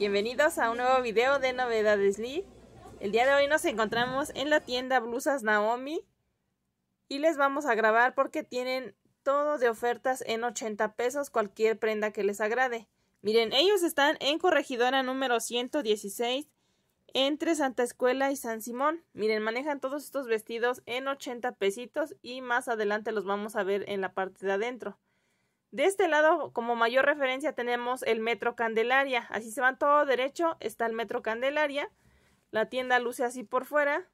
Bienvenidos a un nuevo video de Novedades Lee. El día de hoy nos encontramos en la tienda Blusas Naomi y les vamos a grabar porque tienen todo de ofertas en 80 pesos cualquier prenda que les agrade. Miren, ellos están en corregidora número 116 entre Santa Escuela y San Simón. Miren, manejan todos estos vestidos en 80 pesitos y más adelante los vamos a ver en la parte de adentro. De este lado, como mayor referencia, tenemos el Metro Candelaria. Así se van todo derecho, está el Metro Candelaria. La tienda luce así por fuera.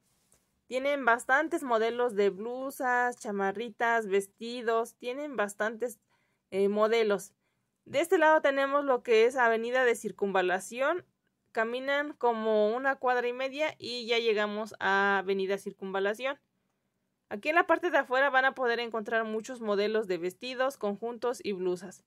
Tienen bastantes modelos de blusas, chamarritas, vestidos. Tienen bastantes eh, modelos. De este lado tenemos lo que es Avenida de Circunvalación. Caminan como una cuadra y media y ya llegamos a Avenida Circunvalación. Aquí en la parte de afuera van a poder encontrar muchos modelos de vestidos, conjuntos y blusas.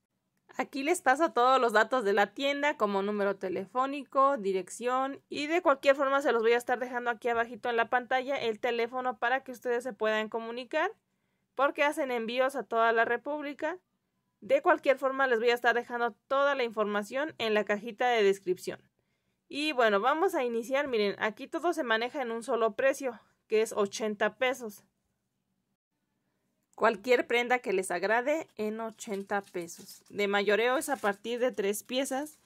Aquí les paso todos los datos de la tienda como número telefónico, dirección y de cualquier forma se los voy a estar dejando aquí abajito en la pantalla el teléfono para que ustedes se puedan comunicar porque hacen envíos a toda la República. De cualquier forma les voy a estar dejando toda la información en la cajita de descripción. Y bueno, vamos a iniciar. Miren, aquí todo se maneja en un solo precio, que es 80 pesos. Cualquier prenda que les agrade en 80 pesos. De mayoreo es a partir de tres piezas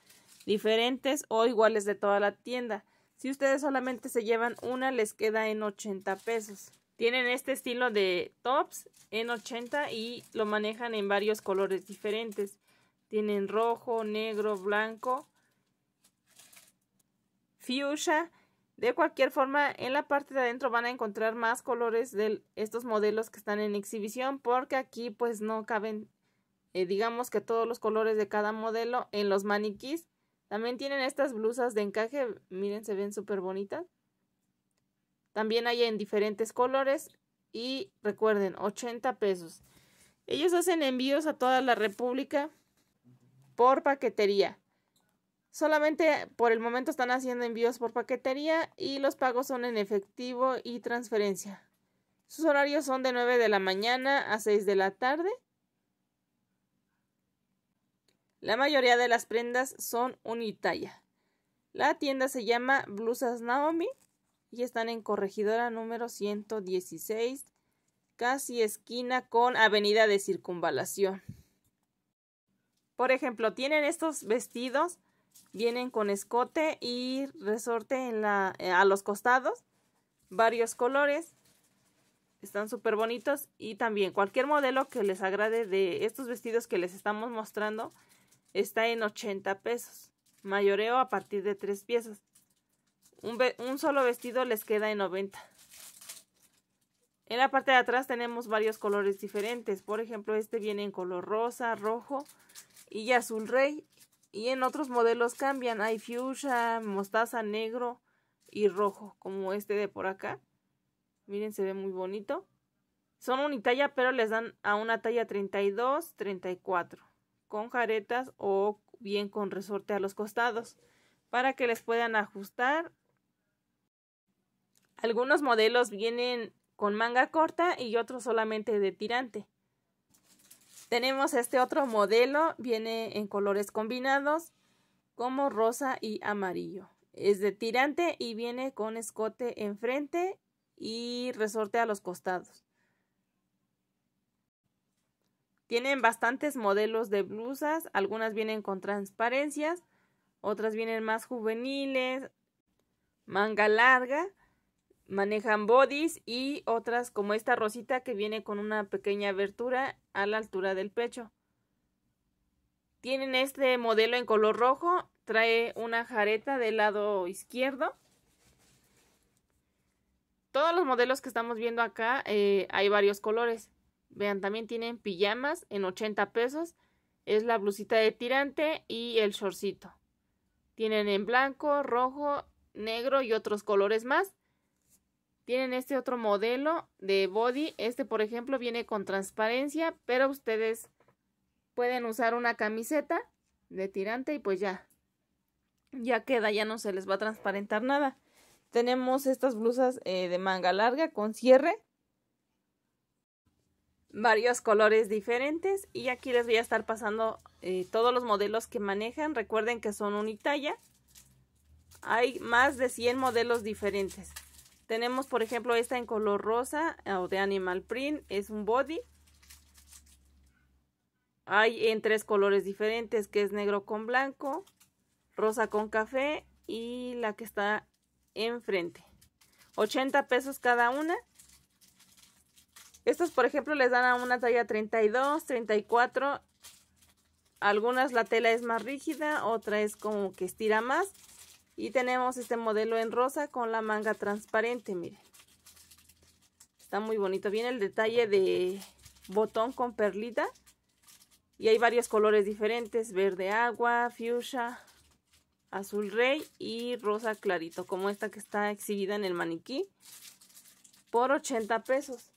diferentes o iguales de toda la tienda. Si ustedes solamente se llevan una, les queda en 80 pesos. Tienen este estilo de tops en 80 y lo manejan en varios colores diferentes. Tienen rojo, negro, blanco, fuchsia de cualquier forma, en la parte de adentro van a encontrar más colores de estos modelos que están en exhibición porque aquí pues no caben, eh, digamos que todos los colores de cada modelo en los maniquís. También tienen estas blusas de encaje, miren, se ven súper bonitas. También hay en diferentes colores y recuerden, 80 pesos. Ellos hacen envíos a toda la República por paquetería. Solamente por el momento están haciendo envíos por paquetería y los pagos son en efectivo y transferencia. Sus horarios son de 9 de la mañana a 6 de la tarde. La mayoría de las prendas son unitalla. La tienda se llama Blusas Naomi y están en Corregidora número 116, casi esquina con Avenida de Circunvalación. Por ejemplo, tienen estos vestidos Vienen con escote y resorte en la, eh, a los costados. Varios colores. Están súper bonitos. Y también cualquier modelo que les agrade de estos vestidos que les estamos mostrando está en 80 pesos. Mayoreo a partir de 3 piezas. Un, un solo vestido les queda en 90. En la parte de atrás tenemos varios colores diferentes. Por ejemplo, este viene en color rosa, rojo y azul rey. Y en otros modelos cambian. Hay fuchsia, mostaza negro y rojo, como este de por acá. Miren, se ve muy bonito. Son unitalla, pero les dan a una talla 32, 34. Con jaretas o bien con resorte a los costados. Para que les puedan ajustar. Algunos modelos vienen con manga corta y otros solamente de tirante. Tenemos este otro modelo, viene en colores combinados como rosa y amarillo. Es de tirante y viene con escote enfrente y resorte a los costados. Tienen bastantes modelos de blusas, algunas vienen con transparencias, otras vienen más juveniles, manga larga Manejan bodies y otras como esta rosita que viene con una pequeña abertura a la altura del pecho. Tienen este modelo en color rojo, trae una jareta del lado izquierdo. Todos los modelos que estamos viendo acá eh, hay varios colores. Vean, también tienen pijamas en 80 pesos. Es la blusita de tirante y el shortcito. Tienen en blanco, rojo, negro y otros colores más. Tienen este otro modelo de body. Este, por ejemplo, viene con transparencia, pero ustedes pueden usar una camiseta de tirante y pues ya. Ya queda, ya no se les va a transparentar nada. Tenemos estas blusas eh, de manga larga con cierre. Varios colores diferentes. Y aquí les voy a estar pasando eh, todos los modelos que manejan. Recuerden que son unitalla. Hay más de 100 modelos diferentes. Tenemos, por ejemplo, esta en color rosa eh, o de animal print. Es un body. Hay en tres colores diferentes, que es negro con blanco, rosa con café y la que está enfrente. 80 pesos cada una. Estos, por ejemplo, les dan a una talla 32, 34. Algunas la tela es más rígida, otra es como que estira más. Y tenemos este modelo en rosa con la manga transparente, miren. Está muy bonito. Viene el detalle de botón con perlita. Y hay varios colores diferentes, verde agua, fuchsia, azul rey y rosa clarito, como esta que está exhibida en el maniquí, por 80 pesos.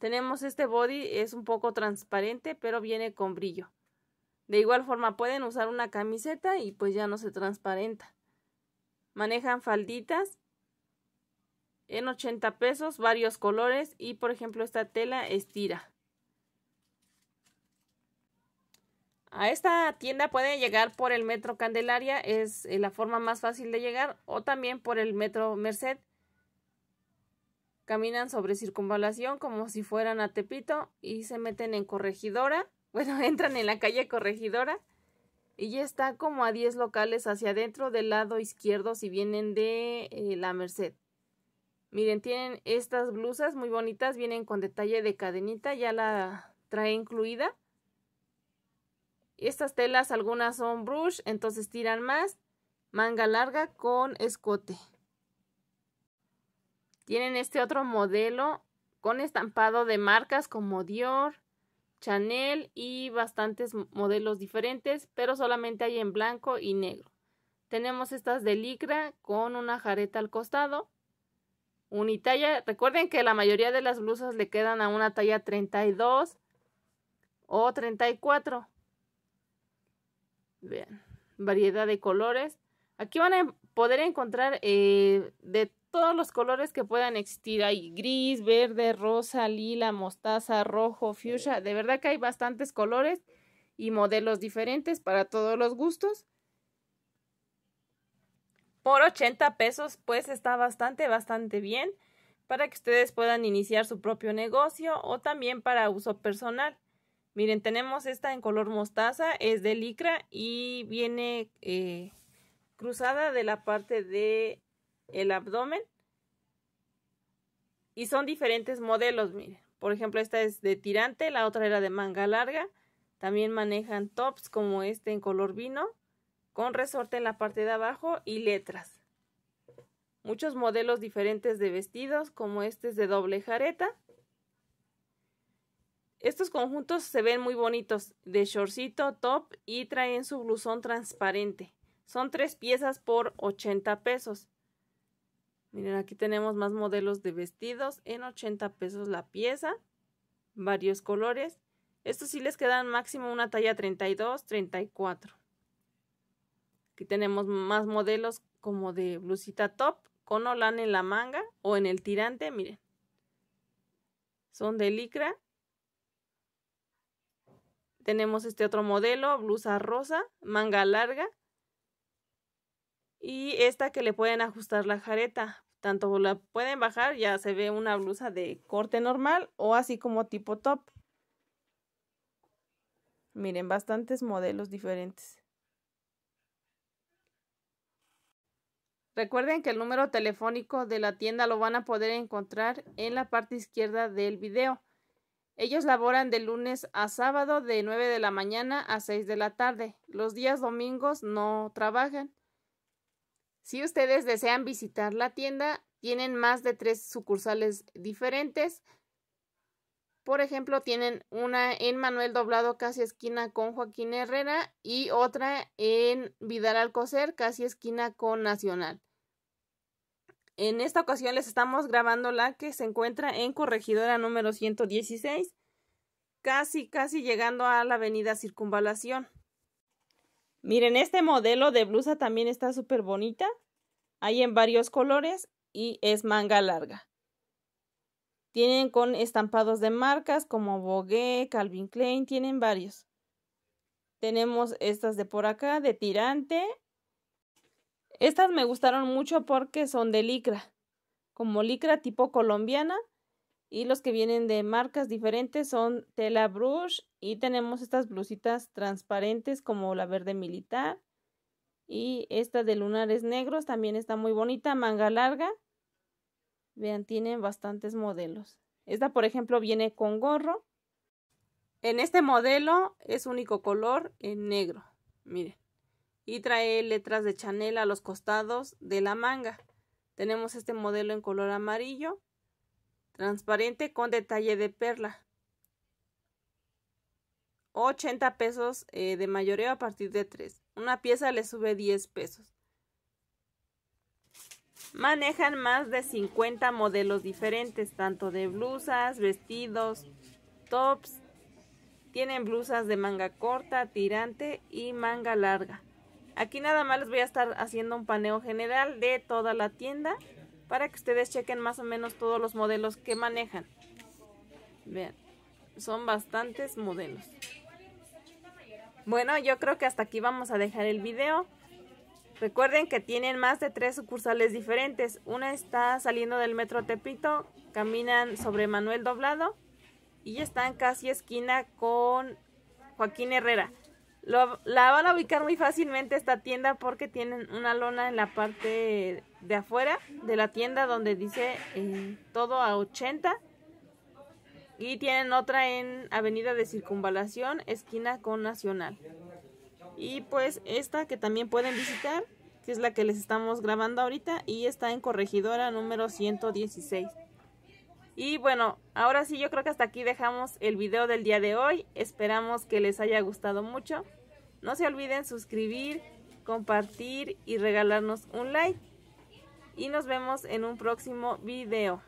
Tenemos este body, es un poco transparente, pero viene con brillo. De igual forma pueden usar una camiseta y pues ya no se transparenta. Manejan falditas en 80 pesos, varios colores y por ejemplo esta tela estira. A esta tienda pueden llegar por el metro Candelaria, es eh, la forma más fácil de llegar, o también por el metro Merced. Caminan sobre circunvalación como si fueran a Tepito y se meten en corregidora bueno, entran en la calle Corregidora y ya está como a 10 locales hacia adentro del lado izquierdo si vienen de eh, la Merced. Miren, tienen estas blusas muy bonitas, vienen con detalle de cadenita, ya la trae incluida. Estas telas, algunas son brush, entonces tiran más. Manga larga con escote. Tienen este otro modelo con estampado de marcas como Dior, Chanel y bastantes modelos diferentes, pero solamente hay en blanco y negro. Tenemos estas de licra con una jareta al costado. Unitalla, recuerden que la mayoría de las blusas le quedan a una talla 32 o 34. Vean, variedad de colores. Aquí van a em-, poder encontrar eh, de todos los colores que puedan existir. Hay gris, verde, rosa, lila, mostaza, rojo, fuchsia. De verdad que hay bastantes colores y modelos diferentes para todos los gustos. Por 80 pesos, pues está bastante, bastante bien para que ustedes puedan iniciar su propio negocio o también para uso personal. Miren, tenemos esta en color mostaza, es de licra y viene eh, cruzada de la parte de el abdomen. Y son diferentes modelos, miren. Por ejemplo, esta es de tirante, la otra era de manga larga. También manejan tops como este en color vino, con resorte en la parte de abajo y letras. Muchos modelos diferentes de vestidos, como este es de doble jareta. Estos conjuntos se ven muy bonitos, de shortcito, top y traen su blusón transparente. Son tres piezas por 80 pesos. Miren, aquí tenemos más modelos de vestidos en 80 pesos la pieza, varios colores. Estos sí les quedan máximo una talla 32, 34. Aquí tenemos más modelos como de blusita top con olán en la manga o en el tirante, miren. Son de licra. Tenemos este otro modelo, blusa rosa, manga larga y esta que le pueden ajustar la jareta. Tanto la pueden bajar, ya se ve una blusa de corte normal o así como tipo top. Miren, bastantes modelos diferentes. Recuerden que el número telefónico de la tienda lo van a poder encontrar en la parte izquierda del video. Ellos laboran de lunes a sábado de 9 de la mañana a 6 de la tarde. Los días domingos no trabajan. Si ustedes desean visitar la tienda, tienen más de tres sucursales diferentes. Por ejemplo, tienen una en Manuel Doblado, casi esquina con Joaquín Herrera, y otra en Vidal Alcocer, casi esquina con Nacional. En esta ocasión les estamos grabando la que se encuentra en Corregidora número 116, casi, casi llegando a la avenida Circunvalación. Miren, este modelo de blusa también está súper bonita. Hay en varios colores y es manga larga. Tienen con estampados de marcas como Vogue, Calvin Klein, tienen varios. Tenemos estas de por acá, de tirante. Estas me gustaron mucho porque son de licra, como licra tipo colombiana y los que vienen de marcas diferentes son tela brush y tenemos estas blusitas transparentes como la verde militar. Y esta de lunares negros también está muy bonita, manga larga. Vean, tienen bastantes modelos. Esta, por ejemplo, viene con gorro. En este modelo es único color en negro. Miren. Y trae letras de Chanel a los costados de la manga. Tenemos este modelo en color amarillo transparente con detalle de perla. 80 pesos eh, de mayoreo a partir de 3. Una pieza le sube 10 pesos. Manejan más de 50 modelos diferentes, tanto de blusas, vestidos, tops. Tienen blusas de manga corta, tirante y manga larga. Aquí nada más les voy a estar haciendo un paneo general de toda la tienda para que ustedes chequen más o menos todos los modelos que manejan. Vean, son bastantes modelos. Bueno, yo creo que hasta aquí vamos a dejar el video. Recuerden que tienen más de tres sucursales diferentes. Una está saliendo del Metro Tepito, caminan sobre Manuel Doblado y están casi esquina con Joaquín Herrera. Lo, la van a ubicar muy fácilmente esta tienda porque tienen una lona en la parte de afuera de la tienda donde dice eh, todo a 80. Y tienen otra en Avenida de Circunvalación, esquina con Nacional. Y pues esta que también pueden visitar, que es la que les estamos grabando ahorita y está en corregidora número 116. Y bueno, ahora sí yo creo que hasta aquí dejamos el video del día de hoy. Esperamos que les haya gustado mucho. No se olviden suscribir, compartir y regalarnos un like. Y nos vemos en un próximo video.